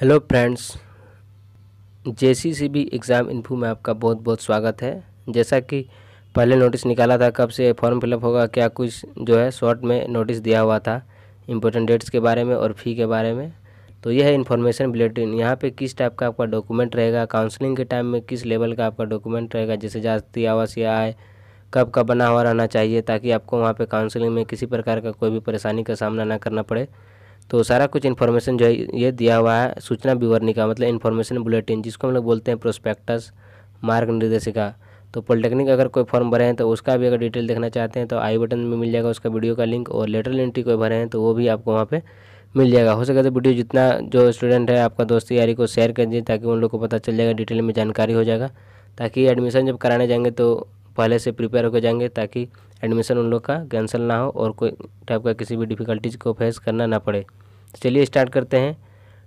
hello friends J C B exam info में आपका बहुत बहुत स्वागत है जैसा कि पहले नोटिस निकाला था कब से फॉर्म फिलअप होगा क्या कुछ जो है शॉर्ट में नोटिस दिया हुआ था इम्पोर्टेंट डेट्स के बारे में और फ़ी के बारे में तो यह है इन्फॉर्मेशन बुलेटिन यहाँ पे किस टाइप का आपका डॉक्यूमेंट रहेगा काउंसलिंग के टाइम में किस लेवल का आपका डॉक्यूमेंट रहेगा जैसे जाती आवास या आय कब का बना हुआ रहना चाहिए ताकि आपको वहाँ पर काउंसलिंग में किसी प्रकार का कोई भी परेशानी का सामना ना करना पड़े तो सारा कुछ इन्फॉर्मेशन जो है ये दिया हुआ है सूचना विवरणी का मतलब इन्फॉर्मेशन बुलेटिन जिसको हम लोग बोलते हैं प्रोस्पेक्टस मार्ग निर्देशिका तो पॉलिटेक्निक अगर कोई फॉर्म भरे हैं तो उसका भी अगर डिटेल देखना चाहते हैं तो आई बटन में मिल जाएगा उसका वीडियो का लिंक और लेटर एंट्री कोई भरे हैं तो वो भी आपको वहाँ पर मिल जाएगा हो सके तो वीडियो जितना जो स्टूडेंट है आपका दोस्त यारी को शेयर कर दीजिए ताकि उन लोग को पता चल जाएगा डिटेल में जानकारी हो जाएगा ताकि एडमिशन जब कराने जाएंगे तो पहले से प्रिपेयर होकर जाएंगे ताकि एडमिशन उन लोग का कैंसिल ना हो और कोई टाइप का किसी भी डिफ़िकल्टीज को फेस करना ना पड़े चलिए स्टार्ट करते हैं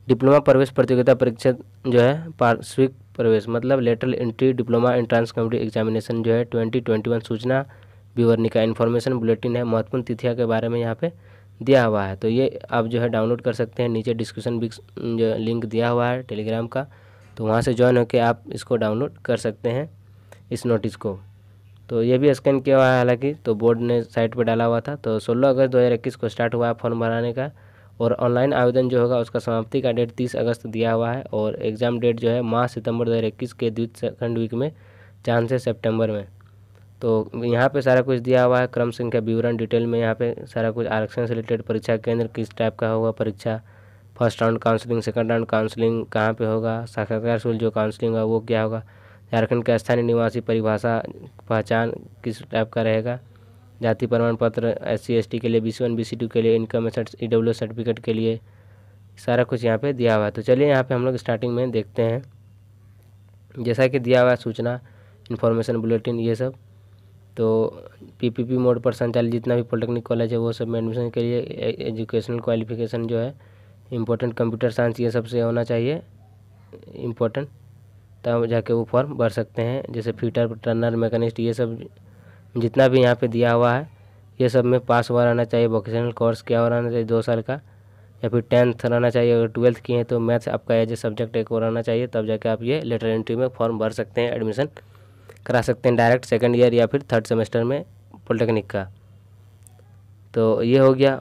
डिप्लोमा प्रवेश प्रतियोगिता परीक्षा जो है पार्श्विक प्रवेश मतलब lateral entry diploma entrance computer examination जो है ट्वेंटी ट्वेंटी वन सूचना विवरणी का इन्फॉर्मेशन बुलेटिन है महत्वपूर्ण तिथिया के बारे में यहाँ पे दिया हुआ है तो ये आप जो है डाउनलोड कर सकते हैं नीचे डिस्क्रिप्शन बिक्स जो लिंक दिया हुआ है टेलीग्राम का तो वहाँ से ज्वाइन होकर आप इसको डाउनलोड कर सकते हैं इस नोटिस को तो ये भी स्कैन किया हुआ है हालांकि तो बोर्ड ने साइट पर डाला हुआ था तो सोलह अगस्त दो को स्टार्ट हुआ है फॉर्म भराने का और ऑनलाइन आवेदन जो होगा उसका समाप्ति का डेट तीस अगस्त दिया हुआ है और एग्ज़ाम डेट जो है माह सितंबर 2021 के द्वित सेकंड वीक में चांद से सेप्टेम्बर में तो यहाँ पे सारा कुछ दिया हुआ है क्रम संख्या विवरण डिटेल में यहाँ पे सारा कुछ आरक्षण से रिलेटेड परीक्षा केंद्र किस टाइप का होगा परीक्षा first round counselling second round counselling कहाँ पे होगा साक्षात्कार शुल्क जो काउंसलिंग होगा वो क्या होगा झारखंड का स्थानीय निवासी परिभाषा पहचान किस टाइप का रहेगा जाति प्रमाण पत्र एस सी एस टी के लिए B C one B C two के लिए इनकम ई डब्ल्यू सर्टिफिकेट के लिए सारा कुछ यहाँ पे दिया हुआ है तो चलिए यहाँ पे हम लोग स्टार्टिंग में देखते हैं जैसा कि दिया हुआ है सूचना इन्फॉर्मेशन बुलेटिन ये सब तो पीपीपी मोड पर संचालित जितना भी पॉलिटेक्निक कॉलेज है वो सब में एडमिशन के लिए एजुकेशनल क्वालिफिकेशन जो है इम्पोर्टेंट कंप्यूटर साइंस ये सब से होना चाहिए इम्पोर्टेंट तब जाके वो फॉर्म भर सकते हैं जैसे फीटर टर्नर मैकेनिस्ट ये सब जितना भी यहाँ पे दिया हुआ है ये सब में पास हुआ रहना चाहिए वोकेशनल कोर्स किया हुआ रहना चाहिए दो साल का या फिर टेंथ रहना चाहिए अगर ट्वेल्थ किए हैं तो मैथ्स आपका एज ए सब्जेक्ट एक वो रहना चाहिए तब जाके आप ये लेटर एंट्री में फॉर्म भर सकते हैं एडमिशन करा सकते हैं डायरेक्ट सेकेंड ईयर या फिर थर्ड सेमेस्टर में पॉलिटेक्निक का तो ये हो गया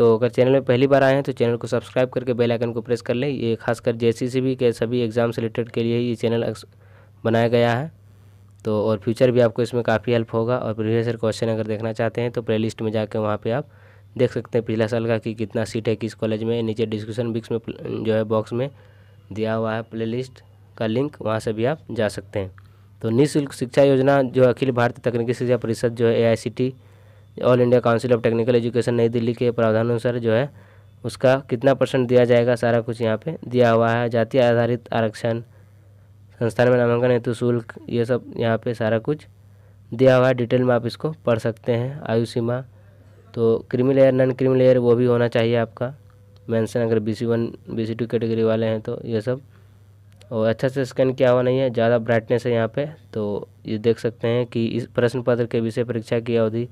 तो अगर चैनल में पहली बार आए हैं तो चैनल को सब्सक्राइब करके बेल आइकन को प्रेस कर लें ये खासकर जे सी के सभी एग्ज़ाम से रिलेटेड के लिए ये चैनल बनाया गया है तो और फ्यूचर भी आपको इसमें काफ़ी हेल्प होगा और प्रीवियस ईयर क्वेश्चन अगर देखना चाहते हैं तो प्ले लिस्ट में जाकर वहाँ पर आप देख सकते हैं पिछला साल का कि कितना सीट है किस कॉलेज में नीचे डिस्क्रिप्शन बिक्स में जो है बॉक्स में दिया हुआ है प्लेलिस्ट का लिंक वहाँ से भी आप जा सकते हैं तो निःशुल्क शिक्षा योजना जो अखिल भारतीय तकनीकी शिक्षा परिषद जो है a all India council of technical education नई दिल्ली के अनुसार जो है उसका कितना परसेंट दिया जाएगा सारा कुछ यहाँ पे दिया हुआ है जाति आधारित आरक्षण संस्थान में नामांकन हेतु शुल्क ये सब यहाँ पे सारा कुछ दिया हुआ है डिटेल में आप इसको पढ़ सकते हैं आयु सीमा तो creamy layer non creamy layer वो भी होना चाहिए आपका मैंसन अगर B C one B C two category वाले हैं तो ये सब और अच्छा से स्कैन किया हुआ नहीं है ज़्यादा ब्राइटनेस है यहाँ पर तो ये देख सकते हैं कि इस प्रश्न पत्र के विषय परीक्षा की अवधि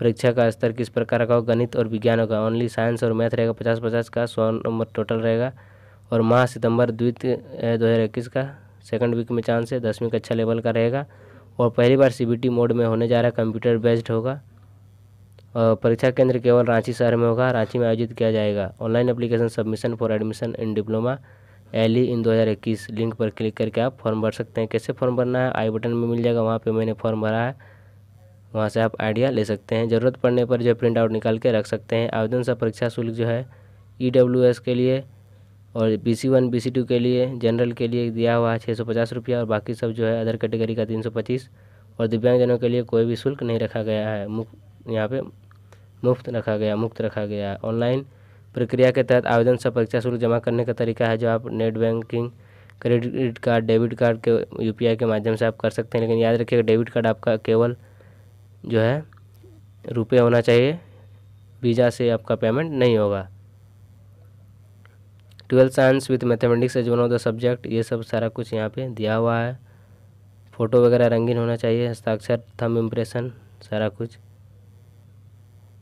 परीक्षा का स्तर किस प्रकार का होगा गणित और विज्ञान होगा ओनली साइंस और मैथ रहेगा पचास पचास का सौ नंबर टोटल रहेगा और माह सितंबर द्वितीय दो हज़ार इक्कीस का सेकंड वीक में चांस है दसवीं कक्षा लेवल अच्छा का रहेगा और पहली बार सीबीटी मोड में होने जा रहा है कंप्यूटर बेस्ड होगा और परीक्षा केंद्र केवल रांची शहर में होगा रांची में आयोजित किया जाएगा online application submission for admission in diploma L E in इक्कीस लिंक पर क्लिक करके आप फॉर्म भर सकते हैं कैसे फॉर्म भरना है आई बटन में मिल जाएगा वहाँ पे मैंने फॉर्म भरा है वहाँ से आप आइडिया ले सकते हैं ज़रूरत पड़ने पर जो प्रिंट आउट निकाल के रख सकते हैं आवेदन सा परीक्षा शुल्क जो है ई e के लिए और B C one B C two के लिए जनरल के लिए दिया हुआ है छः सौ पचास रुपया और बाकी सब जो है अदर कैटेगरी का तीन सौ पच्चीस और दिव्यांगजनों के लिए कोई भी शुल्क नहीं रखा गया है मुफ्त यहाँ पे मुफ्त रखा गया मुफ्त रखा गया है ऑनलाइन प्रक्रिया के तहत आवेदन सब परीक्षा शुल्क जमा करने का तरीका है जो आप net banking credit card debit card के यू के माध्यम से आप कर सकते हैं लेकिन याद रखिएगा डेबिट कार्ड आपका केवल जो है रुपये होना चाहिए वीज़ा से आपका पेमेंट नहीं होगा twelfth science with mathematics as one of the subject ये सब सारा कुछ यहाँ पे दिया हुआ है फ़ोटो वगैरह रंगीन होना चाहिए हस्ताक्षर थम इम्प्रेशन सारा कुछ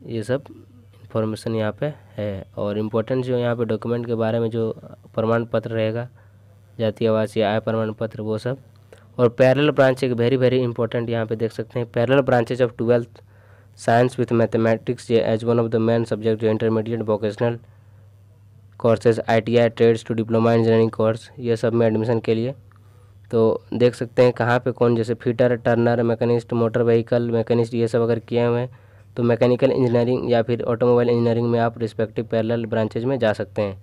ये सब इन्फॉर्मेशन यहाँ पे है और इम्पोर्टेंट जो यहाँ पे डॉक्यूमेंट के बारे में जो प्रमाण पत्र रहेगा जाति आवास या आय प्रमाण पत्र वो सब और पैरेलल ब्रांच एक वेरी वेरी इंपॉर्टेंट यहाँ पे देख सकते हैं parallel branches of twelfth science with mathematics ये as one of the main subject जो intermediate vocational courses ITI trades to diploma engineering course ये सब में एडमिशन के लिए तो देख सकते हैं कहाँ पे कौन जैसे fitter turner machinist motor vehicle machinist ये सब अगर किए हुए हैं तो मैकेनिकल इंजीनियरिंग या फिर ऑटोमोबाइल इंजीनियरिंग में आप रिस्पेक्टिव पैरल ब्रांचेज में जा सकते हैं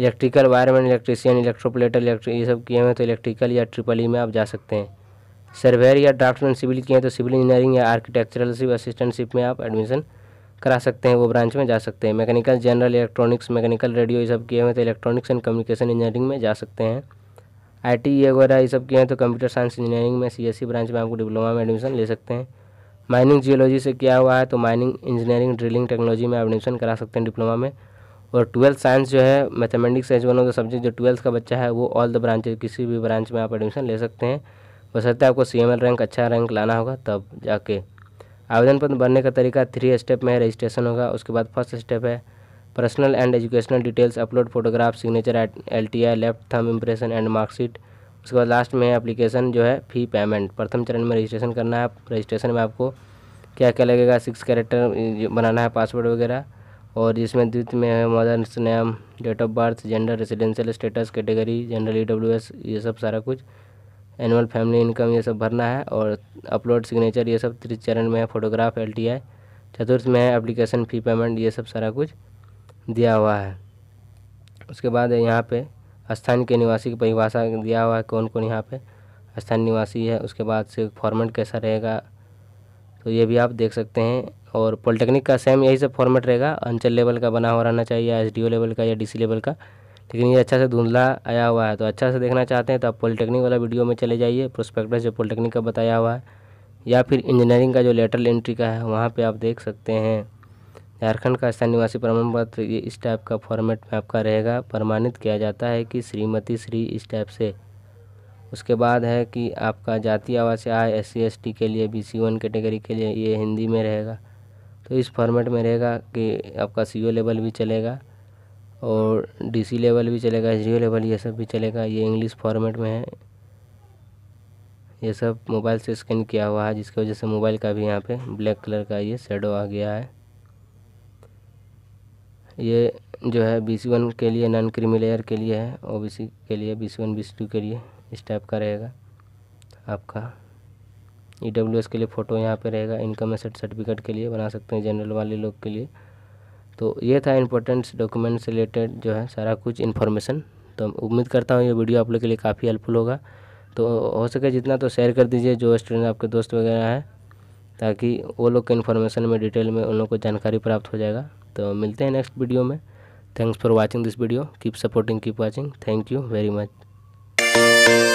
इलेक्ट्रिकल वायरमैन इलेक्ट्रीशियन इलेक्ट्रोपलेटर इलेक्ट्री ये सब किए हुए तो इलेक्ट्रिकल या ट्रिपल ई में आप जा सकते हैं सर्वेयर या ड्राफ्टमैन सिविल किए हैं तो सिविल इंजीनियरिंग या आर्किटेक्चरल असिस्टेंटशिप में आप एडमिशन करा सकते हैं वो ब्रांच में जा सकते हैं mechanical general electronics mechanical radio ये सब किए हुए तो इलेक्ट्रॉनिक्स एंड कम्युनिकेशन इंजीनियरिंग में जा सकते हैं आई वगैरह ये सब किए हैं तो कंप्यूटर साइंस इंजीनियरिंग में सी ब्रांच में आपको डिप्लोमा में एडमिशन ले सकते हैं माइनिंग जियोलॉजी से किया हुआ है तो माइनिंग इंजीनियरिंग ड्रिलिंग टेक्नोलॉजी में आप एडमिशन करा सकते हैं डिप्लोमा में और ट्वेल्थ साइंस जो है mathematics as one of the subject जो ट्वेल्थ का बच्चा है वो ऑल द ब्रांचेज किसी भी ब्रांच में आप एडमिशन ले सकते हैं है आपको सी रैंक अच्छा रैंक लाना होगा तब जाके आवेदन पत्र भरने का तरीका थ्री स्टेप में रजिस्ट्रेशन होगा उसके बाद फर्स्ट स्टेप है personal and educational details upload photograph signature at L T I left thumb impression and marksheet उसके बाद लास्ट में एप्लीकेशन जो है फ़ी पेमेंट प्रथम चरण में रजिस्ट्रेशन करना है रजिस्ट्रेशन में आपको क्या क्या लगेगा सिक्स कैरेक्टर बनाना है पासवर्ड वगैरह और जिसमें द्वित में है mother's name date of birth gender residential status category general E ये सब सारा कुछ एनुअल फैमिली इनकम ये सब भरना है और अपलोड सिग्नेचर ये सब तीसरे चरण में है फोटोग्राफ एल टी चतुर्थ में है एप्लीकेशन फ़ी पेमेंट ये सब सारा कुछ दिया हुआ है उसके बाद यहाँ पे स्थान के निवासी की परिभाषा दिया हुआ है कौन कौन यहाँ पे स्थान निवासी है उसके बाद से फॉर्मेट कैसा रहेगा तो ये भी आप देख सकते हैं और पॉलिटेक्निक का सेम यही सब फॉर्मेट रहेगा अंचल लेवल का बना हुआ रहना चाहिए या एस लेवल का या डी लेवल का लेकिन ये अच्छा से धुंधला आया हुआ है तो अच्छा से देखना चाहते हैं तो आप पॉलिटेक्निक वाला वीडियो में चले जाइए प्रोस्पेक्टस जो पॉलिटेक्निक का बताया हुआ है या फिर इंजीनियरिंग का जो लेटरल एंट्री का है वहाँ पर आप देख सकते हैं झारखंड का स्थानीय निवासी प्रमाण पत्र ये इस टाइप का फॉर्मेट में आपका रहेगा प्रमाणित किया जाता है कि श्रीमती श्री इस टाइप से उसके बाद है कि आपका जाति आवासीय आय एस सी के लिए बी सी वन कैटेगरी के लिए ये हिंदी में रहेगा तो इस फॉर्मेट में रहेगा कि आपका सी लेवल भी चलेगा और डी सी लेवल भी चलेगा एच लेवल ये सब भी चलेगा ये इंग्लिश फॉर्मेट में है ये सब मोबाइल से स्कैन किया हुआ है जिसकी वजह से मोबाइल का भी यहाँ पे ब्लैक कलर का ये शेडो आ गया है ये जो है बी सी वन के लिए नॉन क्रीमी लेयर के लिए है ओ बी सी के लिए B C one B C two के लिए इस टाइप का रहेगा आपका ई डब्ल्यू एस के लिए फ़ोटो यहाँ पे रहेगा इनकम एसेट सर्टिफिकेट के लिए बना सकते हैं जनरल वाले लोग के लिए तो ये था इंपॉर्टेंट डॉक्यूमेंट से रिलेटेड जो है सारा कुछ इन्फॉर्मेशन तो उम्मीद करता हूँ ये वीडियो आप लोग के लिए काफ़ी हेल्पफुल होगा तो हो सके जितना तो शेयर कर दीजिए जो स्टूडेंट आपके दोस्त वगैरह हैं ताकि वो लोग के इन्फॉर्मेशन में डिटेल में उन लोग को जानकारी प्राप्त हो जाएगा तो मिलते हैं नेक्स्ट वीडियो में thanks for watching this video keep supporting keep watching thank you very much